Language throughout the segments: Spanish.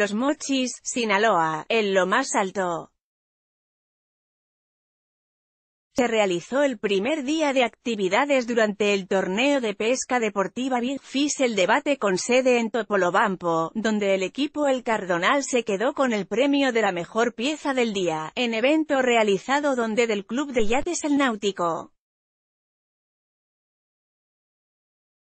Los Mochis, Sinaloa, en lo más alto. Se realizó el primer día de actividades durante el torneo de pesca deportiva Big Fish el debate con sede en Topolobampo, donde el equipo El Cardonal se quedó con el premio de la mejor pieza del día, en evento realizado donde del Club de Yates El Náutico.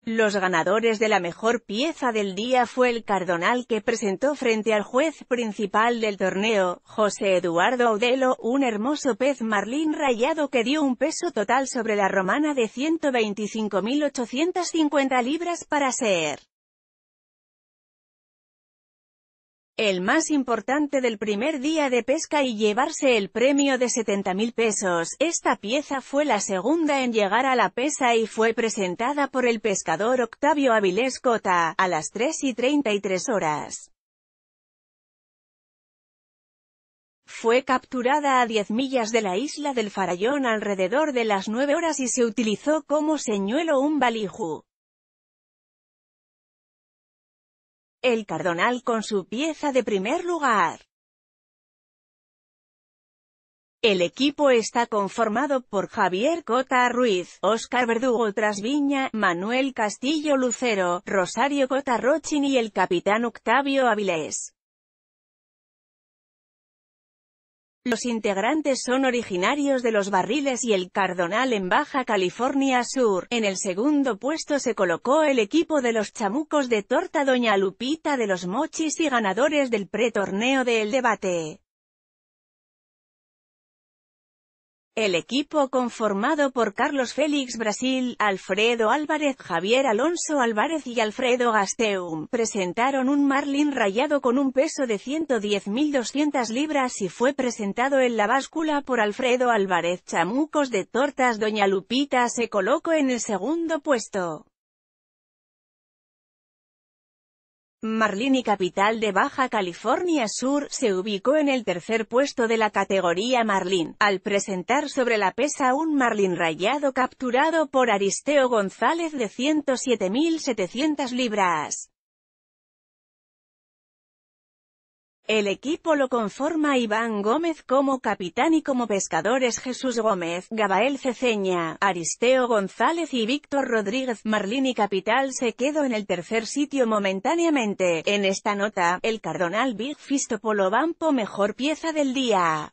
Los ganadores de la mejor pieza del día fue el Cardonal que presentó frente al juez principal del torneo, José Eduardo Audelo, un hermoso pez marlín rayado que dio un peso total sobre la romana de 125.850 libras para ser el más importante del primer día de pesca y llevarse el premio de 70.000 pesos. Esta pieza fue la segunda en llegar a la pesa y fue presentada por el pescador Octavio Avilés Cota, a las 3 y 33 horas. Fue capturada a 10 millas de la isla del Farallón alrededor de las 9 horas y se utilizó como señuelo un baliju. el Cardonal con su pieza de primer lugar. El equipo está conformado por Javier Cota Ruiz, Oscar Verdugo Trasviña, Manuel Castillo Lucero, Rosario Cota Rochin y el capitán Octavio Avilés. Los integrantes son originarios de Los Barriles y el Cardonal en Baja California Sur. En el segundo puesto se colocó el equipo de los chamucos de torta Doña Lupita de los Mochis y ganadores del pretorneo de El Debate. El equipo conformado por Carlos Félix Brasil, Alfredo Álvarez, Javier Alonso Álvarez y Alfredo Gasteum, presentaron un Marlin rayado con un peso de 110.200 libras y fue presentado en la báscula por Alfredo Álvarez. Chamucos de Tortas Doña Lupita se colocó en el segundo puesto. Marlini Capital de Baja California Sur, se ubicó en el tercer puesto de la categoría Marlin, al presentar sobre la pesa un Marlin rayado capturado por Aristeo González de 107.700 libras. El equipo lo conforma Iván Gómez como capitán y como pescadores Jesús Gómez, Gabael Ceceña, Aristeo González y Víctor Rodríguez Marlín y Capital se quedó en el tercer sitio momentáneamente. En esta nota, el Cardonal Big Fistopolo Bampo mejor pieza del día.